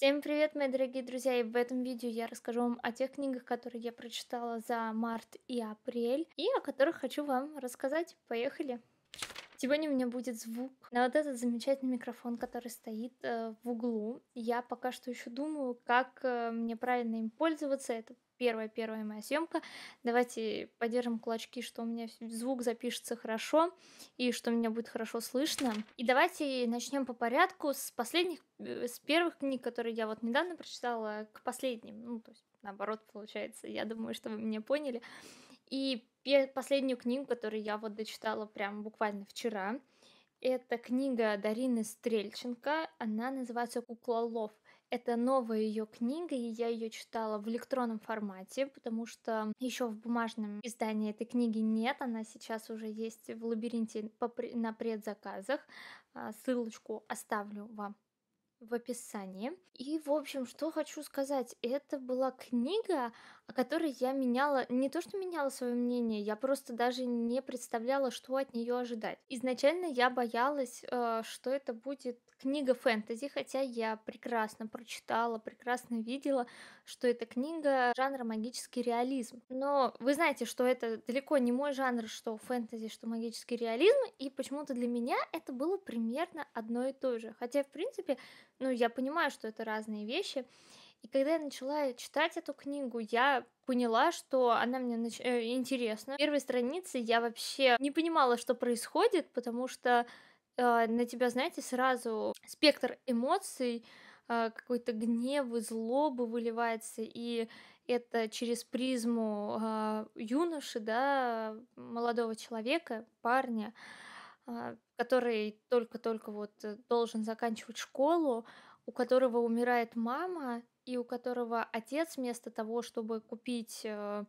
Всем привет, мои дорогие друзья, и в этом видео я расскажу вам о тех книгах, которые я прочитала за март и апрель, и о которых хочу вам рассказать. Поехали! Сегодня у меня будет звук на вот этот замечательный микрофон, который стоит э, в углу. Я пока что еще думаю, как э, мне правильно им пользоваться. Это первая-первая моя съемка. Давайте подержим кулачки, что у меня звук запишется хорошо и что меня будет хорошо слышно. И давайте начнем по порядку с последних, э, с первых книг, которые я вот недавно прочитала, к последним. Ну, то есть наоборот получается. Я думаю, что вы меня поняли. И последнюю книгу, которую я вот дочитала прям буквально вчера, это книга Дарины Стрельченко. Она называется "Кукла Лов". Это новая ее книга, и я ее читала в электронном формате, потому что еще в бумажном издании этой книги нет. Она сейчас уже есть в лабиринте на предзаказах. А, ссылочку оставлю вам в описании. И, в общем, что хочу сказать, это была книга, о которой я меняла, не то что меняла свое мнение, я просто даже не представляла, что от нее ожидать. Изначально я боялась, э, что это будет книга фэнтези, хотя я прекрасно прочитала, прекрасно видела, что это книга жанра магический реализм. Но вы знаете, что это далеко не мой жанр, что фэнтези, что магический реализм, и почему-то для меня это было примерно одно и то же. Хотя, в принципе, ну, я понимаю, что это разные вещи. И когда я начала читать эту книгу, я поняла, что она мне нач... Э, интересна. первой странице я вообще не понимала, что происходит, потому что э, на тебя, знаете, сразу спектр эмоций, э, какой-то гневы, злобы выливается, и это через призму э, юноши, да, молодого человека, парня. А, который только-только вот э, должен заканчивать школу, у которого умирает мама, и у которого отец вместо того, чтобы купить э,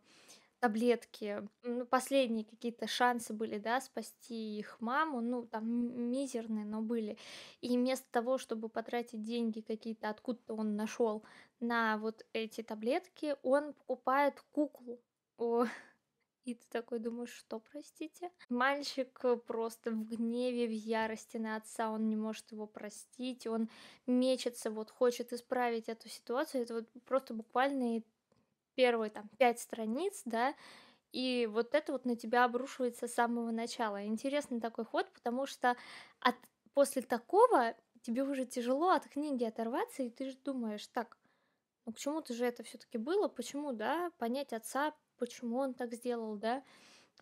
таблетки, ну, последние какие-то шансы были, да, спасти их маму, ну, там, мизерные, но были. И вместо того, чтобы потратить деньги какие-то, откуда-то он нашел на вот эти таблетки, он покупает куклу у И ты такой думаешь, что, простите? Мальчик э, просто в гневе, в ярости на отца, он не может его простить, он мечется, вот хочет исправить эту ситуацию. Это вот просто буквально первые там пять страниц, да, и вот это вот на тебя обрушивается с самого начала. Интересный такой ход, потому что от, после такого тебе уже тяжело от книги оторваться, и ты же думаешь, так, ну к чему-то же это все-таки было, почему, да, понять отца, почему он так сделал, да,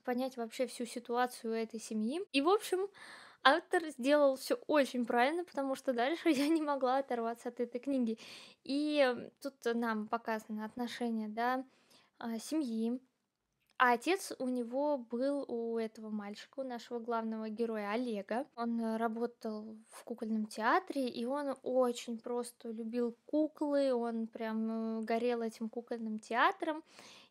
понять вообще всю ситуацию этой семьи. И, в общем, автор сделал все очень правильно, потому что дальше я не могла оторваться от этой книги. И тут нам показано отношения да, а, семьи. А отец у него был у этого мальчика, у нашего главного героя Олега. Он э, работал в кукольном театре, и он очень просто любил куклы, он прям э, горел этим кукольным театром.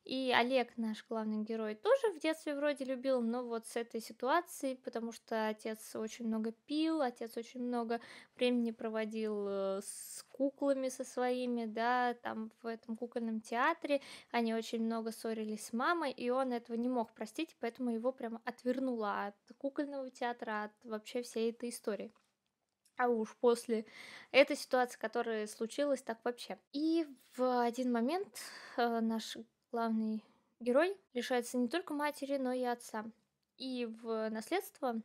И Олег, наш главный герой, тоже в детстве вроде любил, но вот с этой ситуацией, потому что отец очень много пил, отец очень много времени проводил э, с куклами со своими, да, там в этом кукольном театре, они очень много ссорились с мамой, и он этого не мог простить, поэтому его прямо отвернула от кукольного театра, от вообще всей этой истории. А уж после этой ситуации, которая случилась, так вообще. И в один момент э, наш главный герой лишается не только матери, но и отца. И в наследство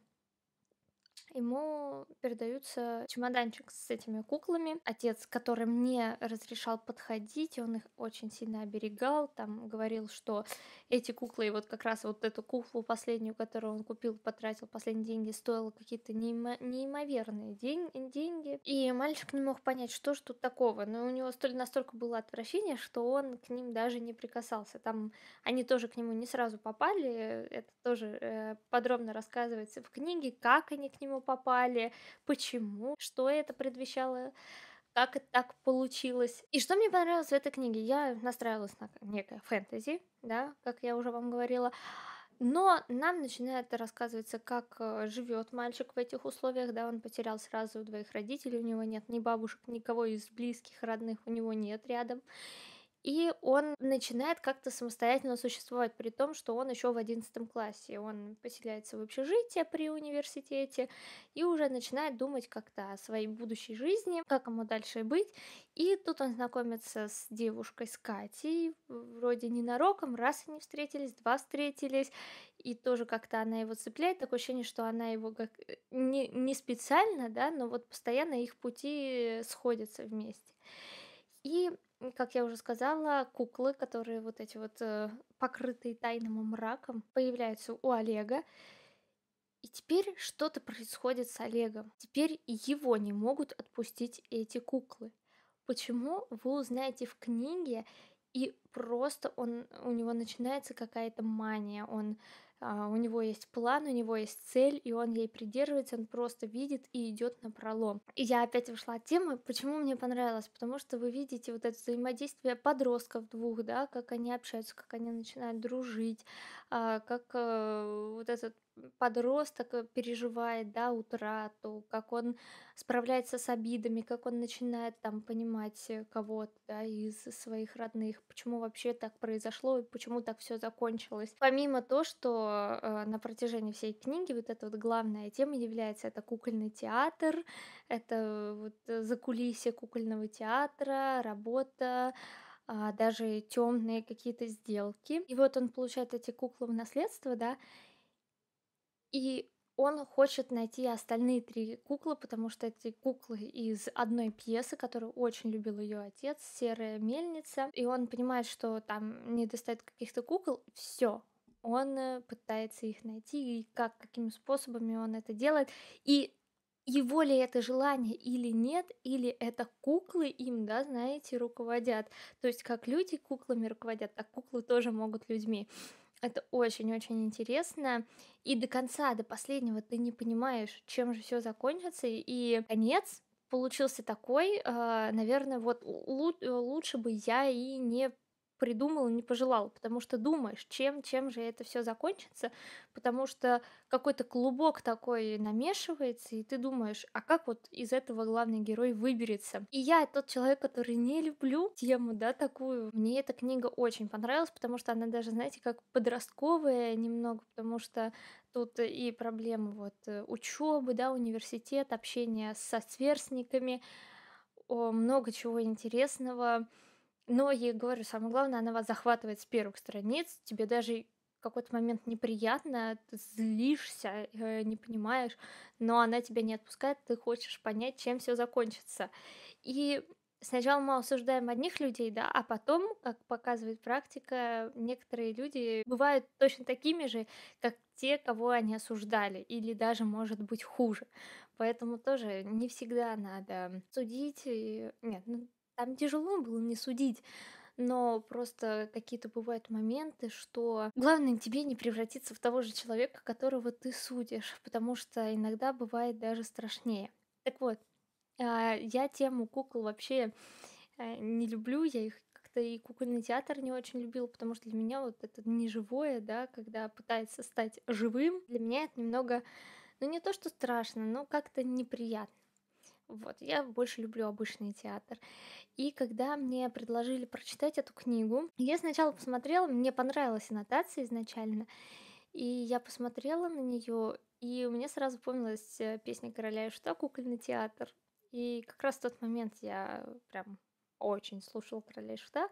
ему передаются чемоданчик с этими куклами. Отец, который мне разрешал подходить, он их очень сильно оберегал, там говорил, что эти куклы, и вот как раз вот эту куклу последнюю, которую он купил, потратил последние деньги, стоило какие-то неимо- неимоверные день- деньги. И мальчик не мог понять, что ж тут такого, но у него столь настолько было отвращение, что он к ним даже не прикасался. Там они тоже к нему не сразу попали, это тоже э, подробно рассказывается в книге, как они к нему нему попали, почему, что это предвещало как это так получилось. И что мне понравилось в этой книге? Я настраивалась на некое фэнтези, да, как я уже вам говорила. Но нам начинает рассказываться, как э, живет мальчик в этих условиях, да, он потерял сразу двоих родителей, у него нет ни бабушек, никого из близких, родных у него нет рядом и он начинает как-то самостоятельно существовать, при том, что он еще в одиннадцатом классе. Он поселяется в общежитие при университете и уже начинает думать как-то о своей будущей жизни, как ему дальше быть. И тут он знакомится с девушкой, с Катей, вроде ненароком, раз они встретились, два встретились, и тоже как-то она его цепляет, такое ощущение, что она его как э, не, не специально, да, но вот постоянно их пути сходятся вместе. И как я уже сказала, куклы, которые вот эти вот э, покрытые тайным мраком, появляются у Олега. И теперь что-то происходит с Олегом. Теперь его не могут отпустить эти куклы. Почему вы узнаете в книге, и просто он, у него начинается какая-то мания, он а, у него есть план, у него есть цель, и он ей придерживается, он просто видит и идет на пролом. И я опять вышла от темы, почему мне понравилось, потому что вы видите вот это взаимодействие подростков двух, да, как они общаются, как они начинают дружить, а, как э, вот этот подросток э, переживает, да, утрату, как он справляется с обидами, как он начинает там понимать э, кого-то, да, из своих родных, почему вообще так произошло и почему так все закончилось. Помимо того, что э, на протяжении всей книги вот эта вот главная тема является это кукольный театр, это вот закулисье кукольного театра, работа, а, даже темные какие-то сделки. И вот он получает эти куклы в наследство, да, и он хочет найти остальные три куклы, потому что эти куклы из одной пьесы, которую очень любил ее отец, серая мельница, и он понимает, что там не достает каких-то кукол, все, он э, пытается их найти, и как, какими способами он это делает, и его ли это желание или нет, или это куклы им, да, знаете, руководят. То есть как люди куклами руководят, так куклы тоже могут людьми. Это очень-очень интересно. И до конца, до последнего ты не понимаешь, чем же все закончится. И конец получился такой, а, наверное, вот лучше бы я и не придумал и не пожелал, потому что думаешь, чем, чем же это все закончится, потому что какой-то клубок такой намешивается, и ты думаешь, а как вот из этого главный герой выберется? И я тот человек, который не люблю тему, да, такую. Мне эта книга очень понравилась, потому что она даже, знаете, как подростковая немного, потому что тут и проблемы вот э, учебы, да, университет, общение со сверстниками, много чего интересного. Но, я говорю, самое главное, она вас захватывает с первых страниц, тебе даже какой-то момент неприятно, ты злишься, э, не понимаешь, но она тебя не отпускает, ты хочешь понять, чем все закончится. И сначала мы осуждаем одних людей, да, а потом, как показывает практика, некоторые люди бывают точно такими же, как те, кого они осуждали, или даже, может быть, хуже. Поэтому тоже не всегда надо судить. И... Нет, ну, там тяжело было не судить, но просто какие-то бывают моменты, что главное тебе не превратиться в того же человека, которого ты судишь, потому что иногда бывает даже страшнее. Так вот, а, я тему кукол вообще э, не люблю, я их как-то и кукольный театр не очень любила, потому что для меня вот это неживое, да, когда пытается стать живым, для меня это немного, ну не то что страшно, но как-то неприятно. Вот, я больше люблю обычный театр. И когда мне предложили прочитать эту книгу, я сначала посмотрела, мне понравилась аннотация изначально, и я посмотрела на нее, и у меня сразу помнилась э, песня короля и что кукольный театр. И как раз в тот момент я прям очень слушала короля и шута,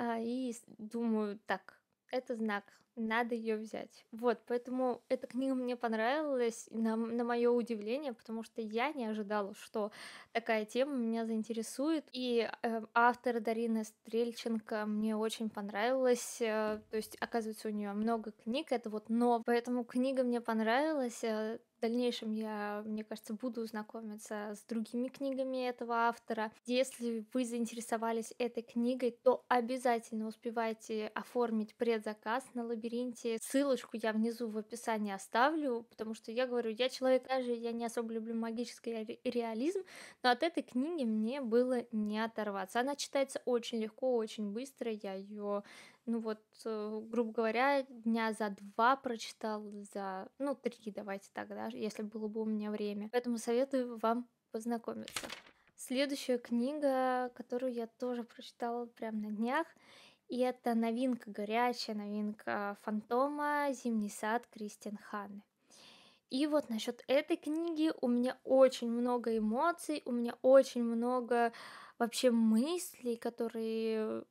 и думаю, так, это знак, надо ее взять. Вот, поэтому эта книга мне понравилась, на, на мое удивление, потому что я не ожидала, что такая тема меня заинтересует. И э, автор Дарина Стрельченко мне очень понравилась. Э, то есть, оказывается, у нее много книг, это вот но. Поэтому книга мне понравилась. Э, в дальнейшем я, мне кажется, буду знакомиться с другими книгами этого автора. Если вы заинтересовались этой книгой, то обязательно успевайте оформить предзаказ на лабиринте. Ссылочку я внизу в описании оставлю, потому что я говорю, я человек даже, я не особо люблю магический реализм, но от этой книги мне было не оторваться. Она читается очень легко, очень быстро, я ее ну вот, э, грубо говоря, дня за два прочитал, за, ну, три давайте так тогда, если было бы у меня время. Поэтому советую вам познакомиться. Следующая книга, которую я тоже прочитала прямо на днях, и это новинка горячая, новинка Фантома «Зимний сад» Кристин Ханны. И вот насчет этой книги у меня очень много эмоций, у меня очень много вообще мыслей, которые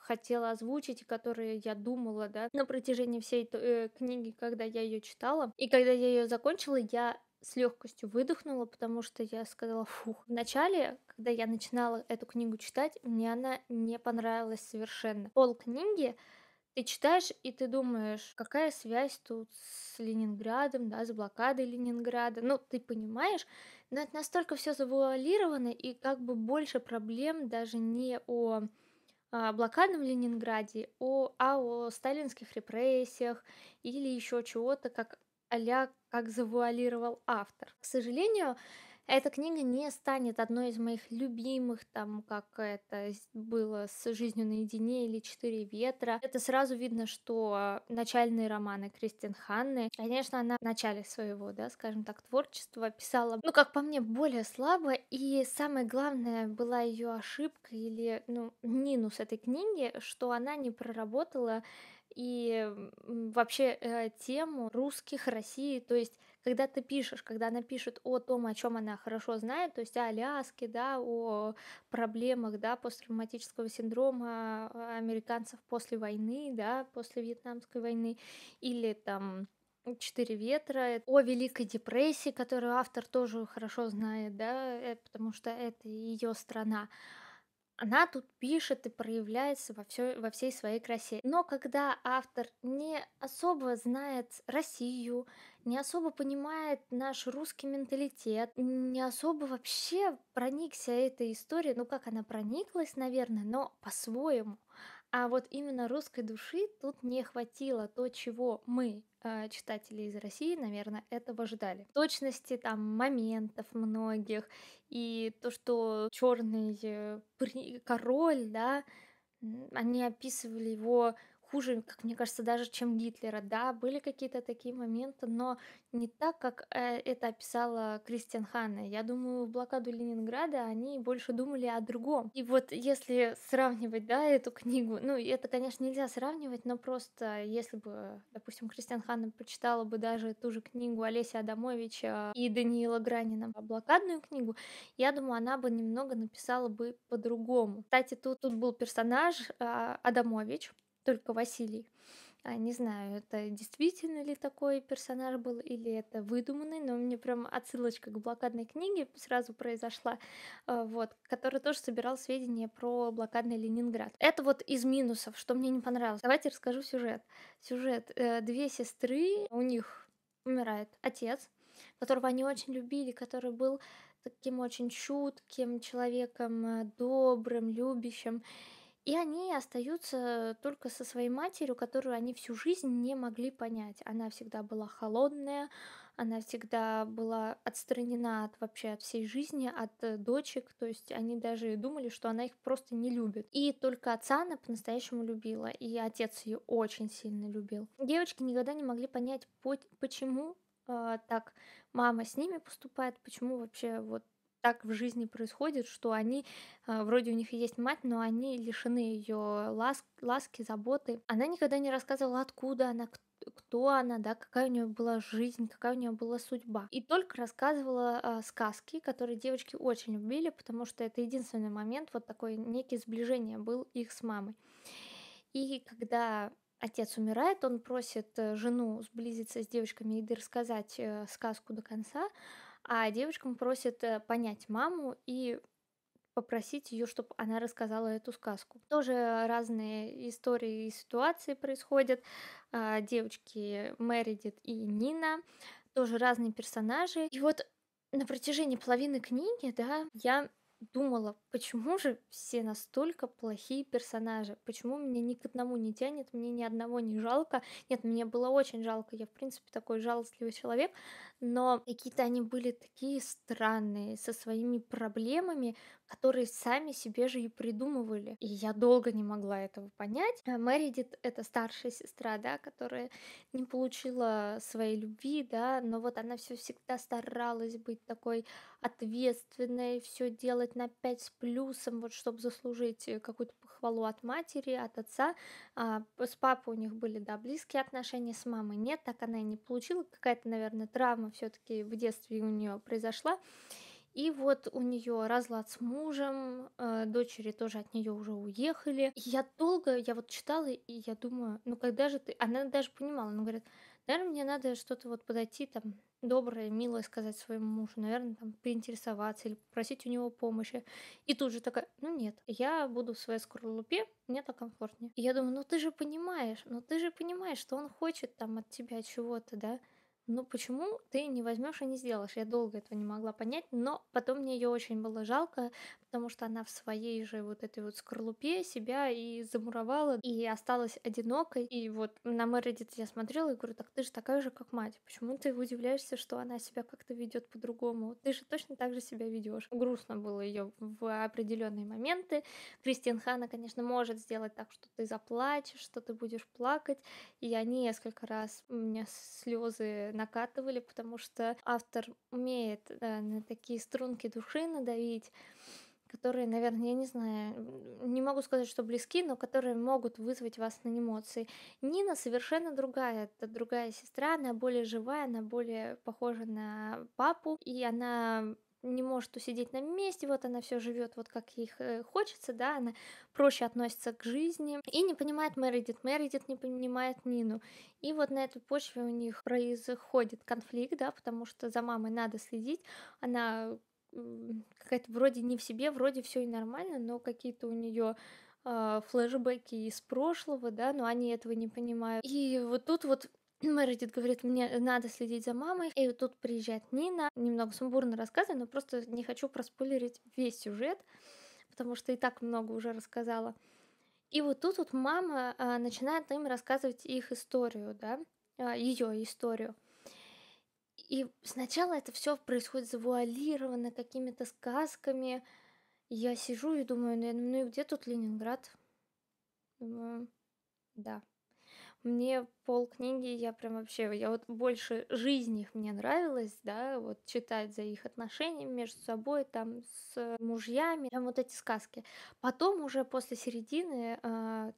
хотела озвучить, и которые я думала, да, на протяжении всей той, э, книги, когда я ее читала. И когда я ее закончила, я с легкостью выдохнула, потому что я сказала, фух. Вначале, когда я начинала эту книгу читать, мне она не понравилась совершенно. Пол книги ты читаешь, и ты думаешь, какая связь тут с Ленинградом, да, с блокадой Ленинграда. Ну, ты понимаешь, но это настолько все завуалировано, и как бы больше проблем даже не о а, блокадном Ленинграде, о, а о сталинских репрессиях или еще чего-то, как а как завуалировал автор. К сожалению, эта книга не станет одной из моих любимых, там, как это было с «Жизнью наедине» или «Четыре ветра». Это сразу видно, что а, начальные романы Кристин Ханны, конечно, она в начале своего, да, скажем так, творчества писала, ну, как по мне, более слабо, и самое главное была ее ошибка или, ну, минус этой книги, что она не проработала и вообще э, тему русских России, то есть когда ты пишешь, когда она пишет о том, о чем она хорошо знает, то есть о Аляске, да, о проблемах, да, посттравматического синдрома а, американцев после войны, да, после Вьетнамской войны, или там «Четыре ветра», о Великой депрессии, которую автор тоже хорошо знает, да, э, потому что это ее страна она тут пишет и проявляется во, все, во всей своей красе. Но когда автор не особо знает Россию, не особо понимает наш русский менталитет, не особо вообще проникся этой историей, ну как она прониклась, наверное, но по-своему. А вот именно русской души тут не хватило то, чего мы, э, читатели из России, наверное, этого ждали. Точности там моментов многих и то, что черный э, король, да, они описывали его хуже, как мне кажется, даже чем Гитлера. Да, были какие-то такие моменты, но не так, как э, это описала Кристиан Ханна. Я думаю, в блокаду Ленинграда они больше думали о другом. И вот если сравнивать, да, эту книгу, ну, это, конечно, нельзя сравнивать, но просто если бы, допустим, Кристиан Ханна почитала бы даже ту же книгу Олеся Адамовича и Даниила Гранина, блокадную книгу, я думаю, она бы немного написала бы по-другому. Кстати, тут, тут был персонаж э, Адамович, только Василий. А, не знаю, это действительно ли такой персонаж был или это выдуманный, но мне прям отсылочка к блокадной книге сразу произошла, э, вот, который тоже собирал сведения про блокадный Ленинград. Это вот из минусов, что мне не понравилось. Давайте расскажу сюжет. Сюжет. Э, две сестры, у них умирает отец, которого они очень любили, который был таким очень чутким человеком, э, добрым, любящим. И они остаются только со своей матерью, которую они всю жизнь не могли понять. Она всегда была холодная, она всегда была отстранена от вообще от всей жизни, от э, дочек, то есть они даже думали, что она их просто не любит. И только отца она по-настоящему любила, и отец ее очень сильно любил. Девочки никогда не могли понять, почему э, так мама с ними поступает, почему вообще вот так в жизни происходит, что они, э, вроде у них и есть мать, но они лишены ее лас ласки, заботы. Она никогда не рассказывала, откуда она, кто она, да, какая у нее была жизнь, какая у нее была судьба. И только рассказывала э, сказки, которые девочки очень любили, потому что это единственный момент, вот такое некий сближение был их с мамой. И когда отец умирает, он просит э, жену сблизиться с девочками и рассказать э, сказку до конца, а девочкам просят э, понять маму и попросить ее, чтобы она рассказала эту сказку. Тоже разные истории и ситуации происходят. А, девочки Мэридит и Нина, тоже разные персонажи. И вот на протяжении половины книги, да, я думала, почему же все настолько плохие персонажи, почему меня ни к одному не тянет, мне ни одного не жалко. Нет, мне было очень жалко, я, в принципе, такой жалостливый человек, но какие-то они были такие странные, со своими проблемами, которые сами себе же и придумывали. И я долго не могла этого понять. А Мэридит — это старшая сестра, да, которая не получила своей любви, да, но вот она все всегда старалась быть такой ответственной, все делать на пять с плюсом, вот чтобы заслужить э, какую-то похвалу от матери, от отца. А с папой у них были, да, близкие отношения, с мамой нет, так она и не получила. Какая-то, наверное, травма все-таки в детстве у нее произошла. И вот у нее разлад с мужем, э, дочери тоже от нее уже уехали. я долго, я вот читала, и я думаю, ну когда же ты... Она даже понимала, она говорит, наверное, мне надо что-то вот подойти там доброе, милое сказать своему мужу, наверное, там поинтересоваться или попросить у него помощи. И тут же такая, ну нет, я буду в своей скорлупе, мне так комфортнее. И я думаю, ну ты же понимаешь, ну ты же понимаешь, что он хочет там от тебя чего-то, да? ну почему ты не возьмешь и не сделаешь? Я долго этого не могла понять, но потом мне ее очень было жалко, потому что она в своей же вот этой вот скорлупе себя и замуровала, и осталась одинокой. И вот на Мередит я смотрела и говорю, так ты же такая же, как мать. Почему ты удивляешься, что она себя как-то ведет по-другому? Ты же точно так же себя ведешь. Грустно было ее в определенные моменты. Кристин Хана, конечно, может сделать так, что ты заплачешь, что ты будешь плакать. И я несколько раз у меня слезы накатывали, потому что автор умеет да, э, на такие струнки души надавить которые, наверное, я не знаю, не могу сказать, что близки, но которые могут вызвать вас на эмоции. Нина совершенно другая, это другая сестра, она более живая, она более похожа на папу, и она не может усидеть на месте, вот она все живет вот как ей хочется, да, она проще относится к жизни и не понимает Мередит, Мередит не понимает Нину. И вот на этой почве у них происходит конфликт, да, потому что за мамой надо следить, она какая-то вроде не в себе, вроде все и нормально, но какие-то у нее а, флешбеки из прошлого, да, но они этого не понимают. И вот тут вот Мередит говорит, мне надо следить за мамой. И вот тут приезжает Нина. Немного сумбурно рассказываю, но просто не хочу проспойлерить весь сюжет, потому что и так много уже рассказала. И вот тут вот мама а, начинает им рассказывать их историю, да, а, ее историю. И сначала это все происходит завуалировано какими-то сказками. Я сижу и думаю, ну, и где тут Ленинград? Думаю, да. Мне пол книги, я прям вообще, я вот больше жизни их мне нравилось, да, вот читать за их отношениями между собой, там, с мужьями, там вот эти сказки. Потом уже после середины э,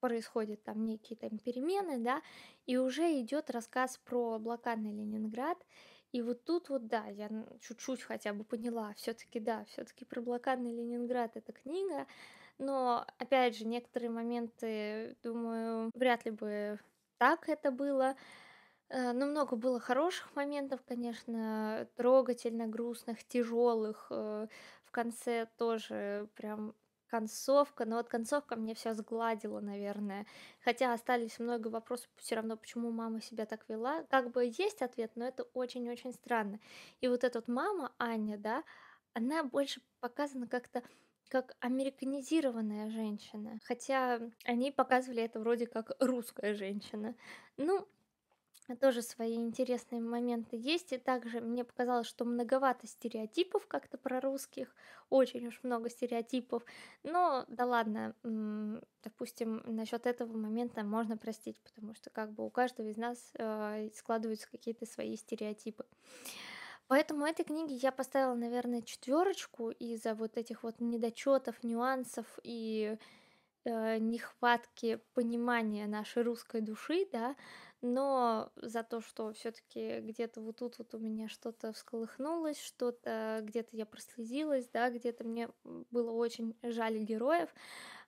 происходят там некие там перемены, да, и уже идет рассказ про блокадный Ленинград. И вот тут вот, да, я чуть-чуть хотя бы поняла, все-таки, да, все-таки про блокадный Ленинград эта книга, но, опять же, некоторые моменты, думаю, вряд ли бы так это было. Э, но много было хороших моментов, конечно, трогательно грустных, тяжелых. Э, в конце тоже прям концовка, но вот концовка мне все сгладила, наверное. Хотя остались много вопросов все равно, почему мама себя так вела. Как бы есть ответ, но это очень-очень странно. И вот эта вот мама Аня, да, она больше показана как-то как американизированная женщина. Хотя они показывали это вроде как русская женщина. Ну, тоже свои интересные моменты есть. И также мне показалось, что многовато стереотипов как-то про русских, очень уж много стереотипов. Но да ладно, допустим, насчет этого момента можно простить, потому что как бы у каждого из нас э, складываются какие-то свои стереотипы. Поэтому этой книге я поставила, наверное, четверочку из-за вот этих вот недочетов, нюансов и э, нехватки понимания нашей русской души, да, но за то, что все-таки где-то вот тут вот у меня что-то всколыхнулось, что-то где-то я прослезилась, да, где-то мне было очень жаль героев,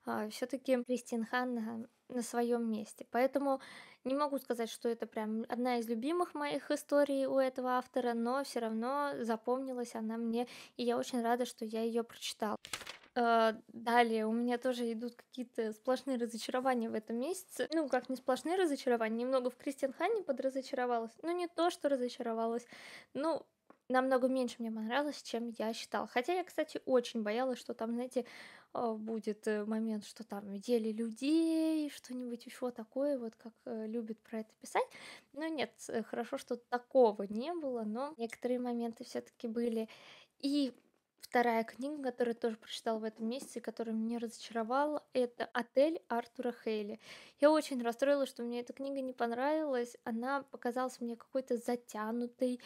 а, все-таки Кристин Хан на, на своем месте. Поэтому не могу сказать, что это прям одна из любимых моих историй у этого автора, но все равно запомнилась она мне, и я очень рада, что я ее прочитала. Э, далее у меня тоже идут какие-то сплошные разочарования в этом месяце. Ну, как не сплошные разочарования, немного в Кристиан Ханне подразочаровалась. Ну, не то, что разочаровалась, ну, намного меньше мне понравилось, чем я считала. Хотя я, кстати, очень боялась, что там, знаете, э, будет э, момент, что там деле людей, что-нибудь еще такое, вот как любят про это писать. Но нет, хорошо, что такого не было, но некоторые моменты все-таки были. И Вторая книга, которую я тоже прочитала в этом месяце, которая меня разочаровала, это «Отель Артура Хейли». Я очень расстроилась, что мне эта книга не понравилась. Она показалась мне какой-то затянутой,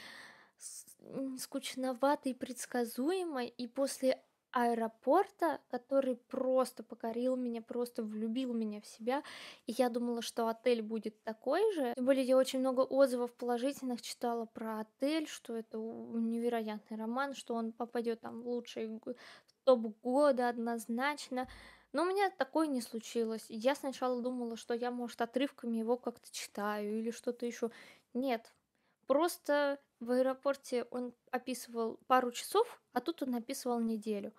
скучноватой, предсказуемой. И после аэропорта, который просто покорил меня, просто влюбил меня в себя. И я думала, что отель будет такой же. Тем более я очень много отзывов положительных читала про отель, что это невероятный роман, что он попадет там в лучший топ года однозначно. Но у меня такое не случилось. Я сначала думала, что я, может, отрывками его как-то читаю или что-то еще. Нет, Просто в аэропорте он описывал пару часов, а тут он описывал неделю.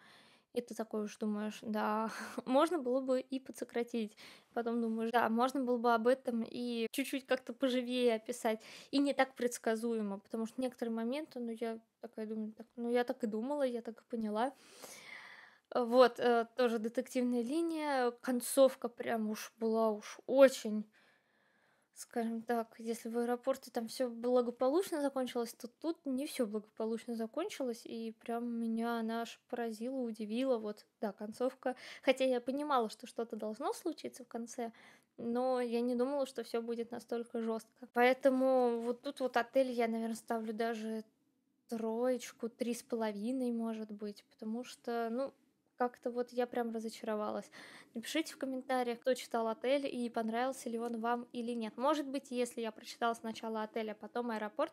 И ты такой уж думаешь, да, можно было бы и подсократить. Потом думаешь, да, можно было бы об этом и чуть-чуть как-то поживее описать. И не так предсказуемо, потому что некоторые моменты, ну, я такая думаю, так, ну, я так и думала, я так и поняла. Вот, э, тоже детективная линия. Концовка прям уж была уж очень скажем так, если в аэропорту там все благополучно закончилось, то тут не все благополучно закончилось, и прям меня она аж поразила, удивила. Вот, да, концовка. Хотя я понимала, что что-то должно случиться в конце, но я не думала, что все будет настолько жестко. Поэтому вот тут вот отель я, наверное, ставлю даже троечку, три с половиной, может быть, потому что, ну, как-то вот я прям разочаровалась. Напишите в комментариях, кто читал «Отель» и понравился ли он вам или нет. Может быть, если я прочитала сначала «Отель», а потом «Аэропорт»,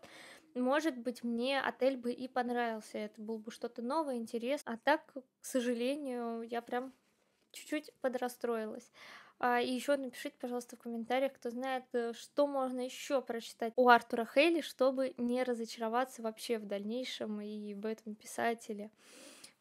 может быть, мне «Отель» бы и понравился. Это было бы что-то новое, интересное. А так, к сожалению, я прям чуть-чуть подрастроилась. и а еще напишите, пожалуйста, в комментариях, кто знает, э, что можно еще прочитать у Артура Хейли, чтобы не разочароваться вообще в дальнейшем и в этом писателе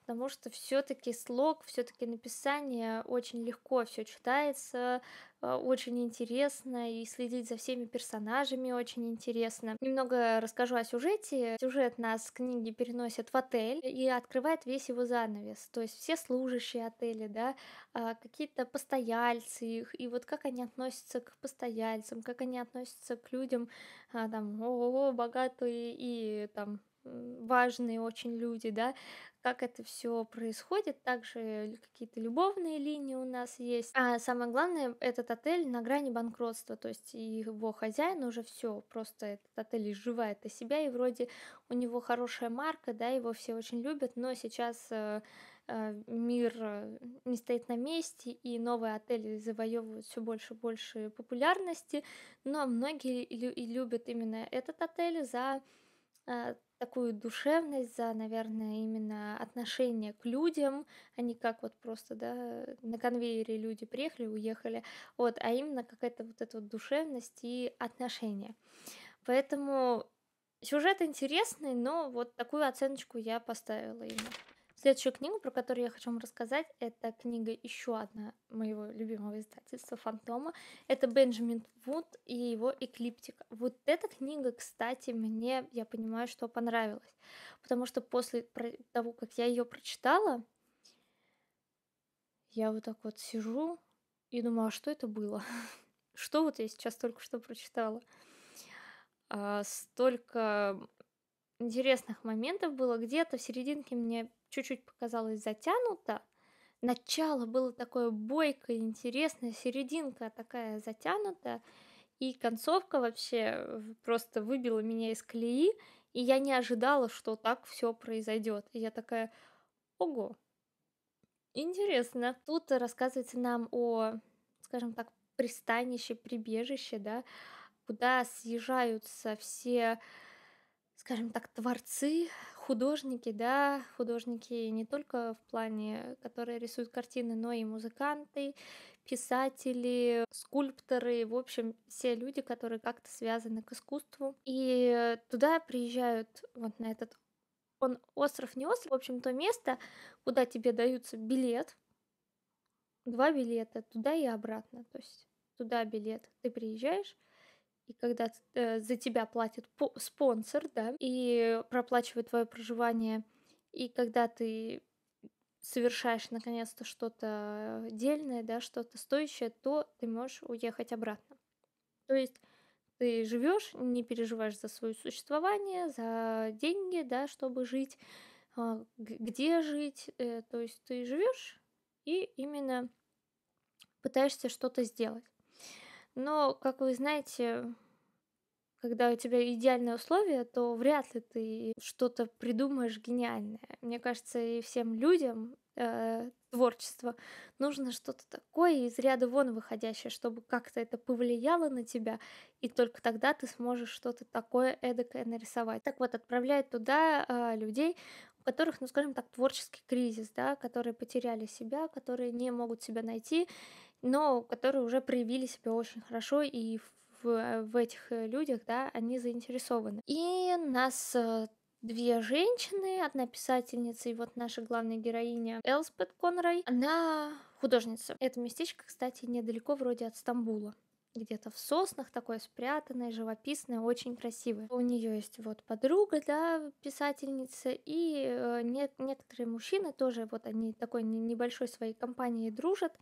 потому что все-таки слог, все-таки написание очень легко все читается, э, очень интересно, и следить за всеми персонажами очень интересно. Немного расскажу о сюжете. Сюжет нас с книги переносят в отель и открывает весь его занавес, то есть все служащие отеля, да, а, какие-то постояльцы их, и вот как они относятся к постояльцам, как они относятся к людям, а, там, ого, богатые и там важные очень люди, да, как это все происходит. Также э, какие-то любовные линии у нас есть. А самое главное, этот отель на грани банкротства, то есть его хозяин уже все, просто этот отель изживает из себя, и вроде у него хорошая марка, да, его все очень любят, но сейчас э, э, мир не стоит на месте, и новые отели завоевывают все больше и больше популярности, но многие любят именно этот отель за а, такую душевность, за, наверное, именно отношение к людям, а не как вот просто, да, на конвейере люди приехали, уехали, вот, а именно какая-то вот эта вот душевность и отношения. Поэтому сюжет интересный, но вот такую оценочку я поставила ему. Следующую книгу, про которую я хочу вам рассказать, это книга еще одна моего любимого издательства «Фантома». Это Бенджамин Вуд и его «Эклиптика». Вот эта книга, кстати, мне, я понимаю, что понравилась, потому что после того, как я ее прочитала, я вот так вот сижу и думаю, а что это было? Что вот я сейчас только что прочитала? А, столько интересных моментов было. Где-то в серединке мне чуть-чуть показалось затянуто. Начало было такое бойкое, интересное, серединка такая затянутая. И концовка вообще э, просто выбила меня из колеи, и я не ожидала, что так все произойдет. И я такая, ого, интересно. Тут рассказывается нам о, скажем так, пристанище, прибежище, да, куда съезжаются все, скажем так, творцы, художники, да, художники не только в плане, которые рисуют картины, но и музыканты, писатели, скульпторы, в общем, все люди, которые как-то связаны к искусству. И туда приезжают вот на этот он остров не остров, в общем, то место, куда тебе даются билет, два билета туда и обратно, то есть туда билет, ты приезжаешь, и когда э, за тебя платит спонсор, да, и проплачивает твое проживание, и когда ты совершаешь наконец-то что-то дельное, да, что-то стоящее, то ты можешь уехать обратно. То есть ты живешь, не переживаешь за свое существование, за деньги, да, чтобы жить, а, где жить, э, то есть ты живешь и именно пытаешься что-то сделать. Но, как вы знаете, когда у тебя идеальные условия, то вряд ли ты что-то придумаешь гениальное. Мне кажется, и всем людям э, творчество нужно что-то такое из ряда вон выходящее, чтобы как-то это повлияло на тебя, и только тогда ты сможешь что-то такое эдакое нарисовать. Так вот, отправляет туда э, людей, у которых, ну, скажем так, творческий кризис, да, которые потеряли себя, которые не могут себя найти, но которые уже проявили себя очень хорошо и в, в этих э, людях, да, они заинтересованы. И нас э, две женщины, одна писательница и вот наша главная героиня Элспет Конрай, она художница. Это местечко, кстати, недалеко вроде от Стамбула где-то в соснах, такое спрятанное, живописное, очень красивое. У нее есть вот подруга, да, писательница, и э, не, некоторые мужчины тоже, вот они такой небольшой своей компанией дружат.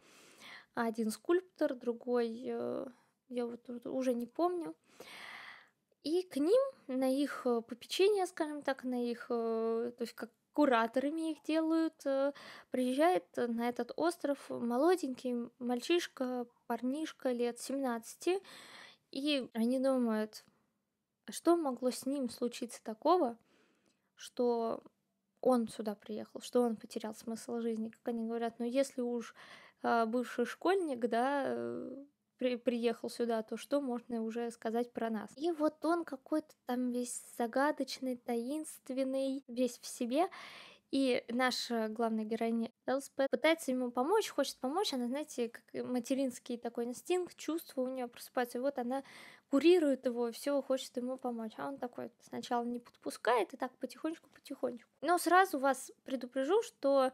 Один скульптор, другой, э, я вот уже не помню. И к ним, на их э, попечение, скажем так, на их, э, то есть как кураторами их делают, приезжает на этот остров молоденький мальчишка, парнишка лет 17, и они думают, «А что могло с ним случиться такого, что он сюда приехал, что он потерял смысл жизни, как они говорят, но ну, если уж а, бывший школьник, да, э, при, приехал сюда, то что можно уже сказать про нас. И вот он какой-то там весь загадочный, таинственный, весь в себе. И наша главная героиня Элспет пытается ему помочь, хочет помочь. Она, знаете, как материнский такой инстинкт, чувство у нее просыпается. И вот она курирует его, все хочет ему помочь. А он такой сначала не подпускает, и так потихонечку-потихонечку. Но сразу вас предупрежу, что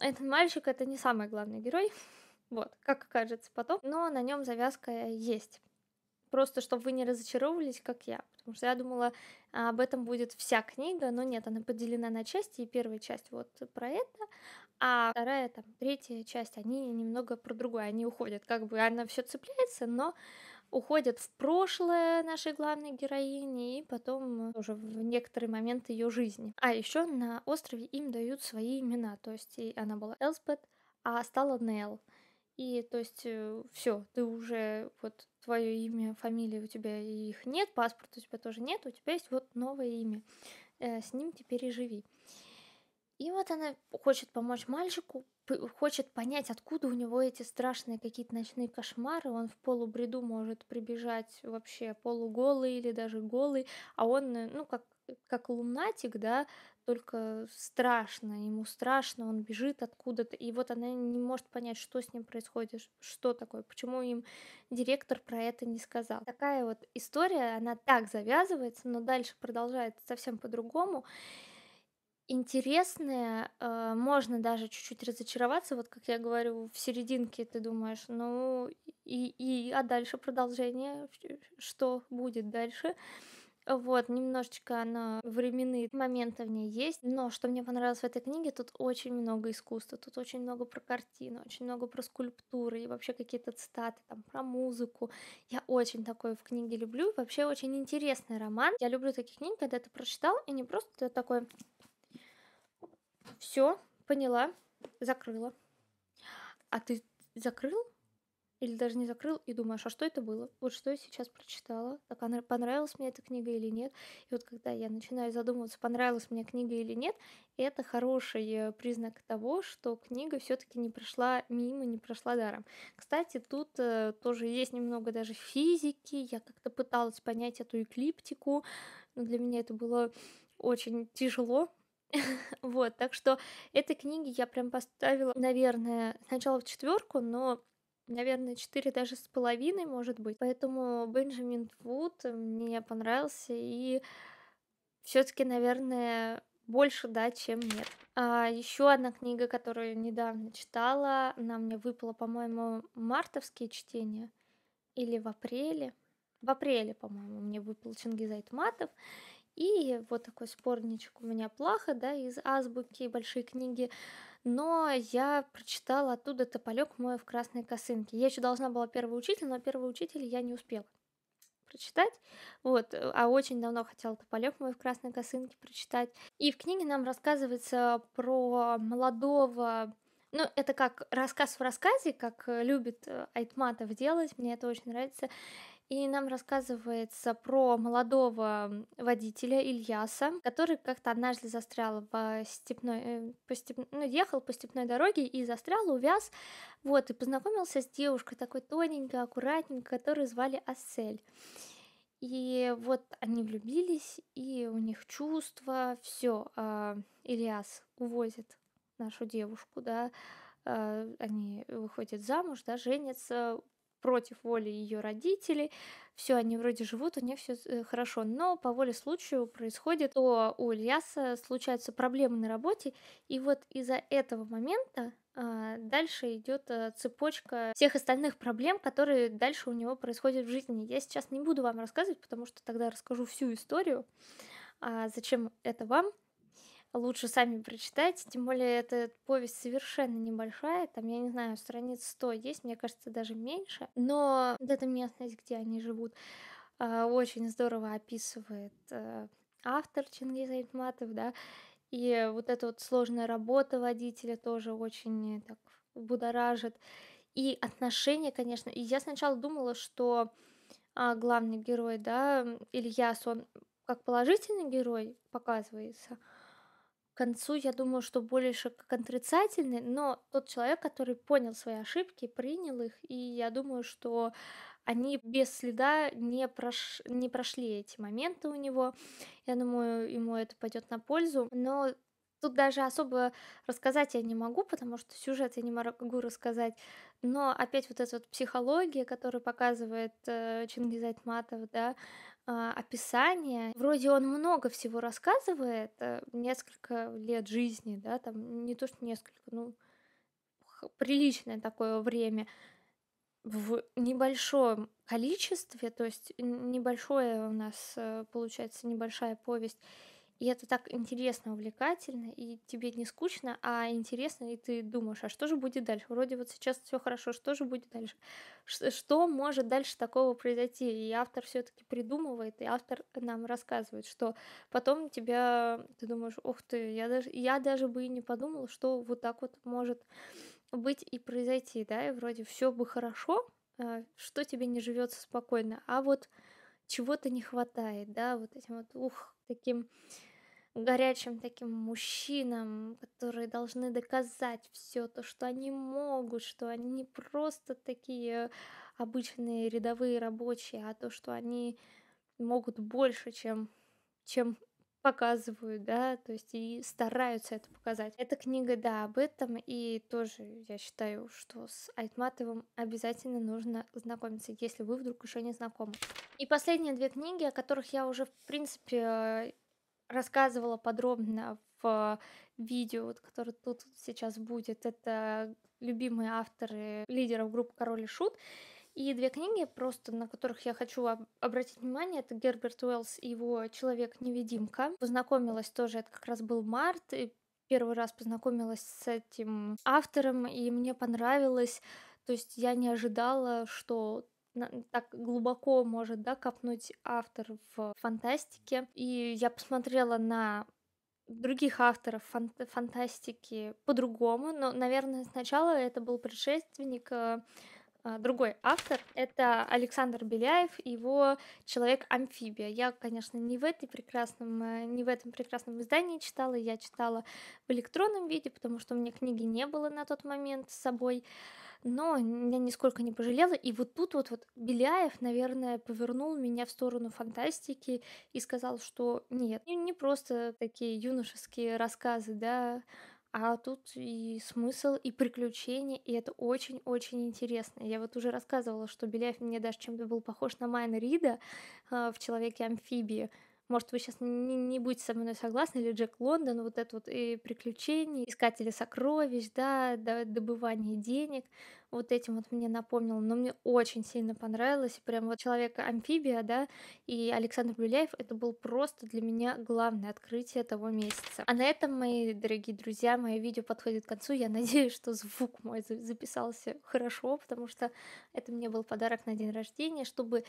этот мальчик это не самый главный герой, вот, как окажется потом, но на нем завязка есть. Просто, чтобы вы не разочаровывались, как я. Потому что я думала, об этом будет вся книга, но нет, она поделена на части, и первая часть вот про это, а вторая, там, третья часть, они немного про другое, они уходят. Как бы она все цепляется, но уходят в прошлое нашей главной героини и потом уже в некоторые моменты ее жизни. А еще на острове им дают свои имена, то есть и она была Элспет, а стала Нел. И то есть э, все, ты уже вот твое имя, фамилия у тебя их нет, паспорт у тебя тоже нет, у тебя есть вот новое имя. Э, с ним теперь и живи. И вот она хочет помочь мальчику, хочет понять, откуда у него эти страшные какие-то ночные кошмары, он в полубреду может прибежать вообще полуголый или даже голый, а он, э, ну, как, как лунатик, да, только страшно, ему страшно, он бежит откуда-то, и вот она не может понять, что с ним происходит, что такое, почему им директор про это не сказал. Такая вот история, она так завязывается, но дальше продолжается совсем по-другому, интересное, э, можно даже чуть-чуть разочароваться, вот как я говорю, в серединке ты думаешь, ну и, и а дальше продолжение, что будет дальше. Вот, немножечко она временные моменты в ней есть, но что мне понравилось в этой книге, тут очень много искусства, тут очень много про картину, очень много про скульптуры и вообще какие-то цитаты там про музыку. Я очень такое в книге люблю, вообще очень интересный роман. Я люблю такие книги, когда ты прочитал и не просто такой все, поняла, закрыла. А ты закрыл? Или даже не закрыл и думаешь, а что это было? Вот что я сейчас прочитала? Так она, понравилась мне эта книга или нет? И вот когда я начинаю задумываться, понравилась мне книга или нет, это хороший э, признак того, что книга все таки не прошла мимо, не прошла даром. Кстати, тут э, тоже есть немного даже физики. Я как-то пыталась понять эту эклиптику, но для меня это было очень тяжело, вот, так что этой книги я прям поставила, наверное, сначала в четверку, но наверное, четыре даже с половиной, может быть. Поэтому Бенджамин Вуд мне понравился, и все-таки, наверное, больше да, чем нет. А, еще одна книга, которую недавно читала, она мне выпала, по-моему, мартовские чтения или в апреле. В апреле, по-моему, мне выпал Чингиз Айтматов. И вот такой спорничек у меня плохо, да, из азбуки большой книги. Но я прочитала оттуда тополек мой в красной косынке. Я еще должна была первый учитель, но первый учитель я не успела прочитать. Вот, э, а очень давно хотела Тополек мой в красной косынке прочитать. И в книге нам рассказывается про молодого ну, это как рассказ в рассказе, как э, любит э, Айтматов делать, мне это очень нравится. И нам рассказывается про молодого водителя Ильяса, который как-то однажды застрял в степной, э, по степ, ну, ехал по степной дороге и застрял, увяз, вот, и познакомился с девушкой такой тоненькой, аккуратненькой, которую звали Ассель. И вот они влюбились, и у них чувства, все. А, Ильяс увозит нашу девушку, да, а, они выходят замуж, да, женятся, против воли ее родителей. Все, они вроде живут, у них все э, хорошо. Но по воле случая происходит, то у Ильяса случаются проблемы на работе. И вот из-за этого момента а, дальше идет э, цепочка всех остальных проблем, которые дальше у него происходят в жизни. Я сейчас не буду вам рассказывать, потому что тогда расскажу всю историю. А зачем это вам? лучше сами прочитайте, тем более эта повесть совершенно небольшая, там, я не знаю, страниц 100 есть, мне кажется, даже меньше, но вот эта местность, где они живут, а, очень здорово описывает э, автор Чингиз Айтматов, да, и вот эта вот сложная работа водителя тоже очень так будоражит. И отношения, конечно. И я сначала думала, что а, главный герой, да, Ильяс, он как положительный герой показывается, концу, я думаю, что больше как отрицательный, но тот человек, который понял свои ошибки, принял их, и я думаю, что они без следа не, прош... не прошли эти моменты у него. Я думаю, ему это пойдет на пользу. Но тут даже особо рассказать я не могу, потому что сюжет я не могу рассказать. Но опять вот эта вот психология, которую показывает э, Чингиз матов, да, а, описание. Вроде он много всего рассказывает, э, несколько лет жизни, да, там не то что несколько, ну, приличное такое время в небольшом количестве, то есть небольшое у нас э, получается небольшая повесть, и это так интересно, увлекательно, и тебе не скучно, а интересно, и ты думаешь, а что же будет дальше? Вроде вот сейчас все хорошо, что же будет дальше? Что может дальше такого произойти? И автор все-таки придумывает, и автор нам рассказывает, что потом тебя, ты думаешь, ух ты, я даже, я даже бы и не подумал, что вот так вот может быть и произойти, да, и вроде все бы хорошо, а что тебе не живется спокойно, а вот чего-то не хватает, да, вот этим вот, ух, таким горячим таким мужчинам, которые должны доказать все то, что они могут, что они не просто такие обычные рядовые рабочие, а то, что они могут больше, чем, чем показывают, да, то есть и стараются это показать. Эта книга, да, об этом, и тоже я считаю, что с Айтматовым обязательно нужно знакомиться, если вы вдруг еще не знакомы. И последние две книги, о которых я уже, в принципе, рассказывала подробно в видео, вот которое тут сейчас будет, это любимые авторы лидеров группы Король и Шут. И две книги, просто на которых я хочу об- обратить внимание, это Герберт Уэллс и его «Человек-невидимка». Познакомилась тоже, это как раз был март, и первый раз познакомилась с этим автором, и мне понравилось. То есть я не ожидала, что так глубоко может да, копнуть автор в фантастике. И я посмотрела на других авторов фан фантастики по-другому, но, наверное, сначала это был предшественник э, а, другой автор. Это Александр Беляев и его «Человек-амфибия». Я, конечно, не в, этой прекрасном, э, не в этом прекрасном издании читала, я читала в электронном виде, потому что у меня книги не было на тот момент с собой, но я нисколько не пожалела. И вот тут вот, вот Беляев, наверное, повернул меня в сторону фантастики и сказал, что нет, не просто такие юношеские рассказы, да, а тут и смысл, и приключения, и это очень-очень интересно. Я вот уже рассказывала, что Беляев мне даже чем-то был похож на Майна Рида э, в «Человеке-амфибии». Может, вы сейчас не, не будете со мной согласны, или Джек Лондон, вот это вот и приключения, искатели сокровищ, да, добывание денег вот этим вот мне напомнил, но мне очень сильно понравилось. Прям вот человека-амфибия, да, и Александр Блюляев, это был просто для меня главное открытие того месяца. А на этом, мои дорогие друзья, мое видео подходит к концу. Я надеюсь, что звук мой записался хорошо, потому что это мне был подарок на день рождения, чтобы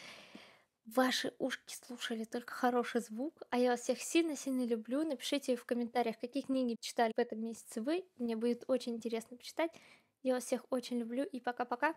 ваши ушки слушали только хороший звук, а я вас всех сильно-сильно люблю. Напишите в комментариях, какие книги читали в этом месяце вы, мне будет очень интересно почитать. Я вас всех очень люблю и пока-пока.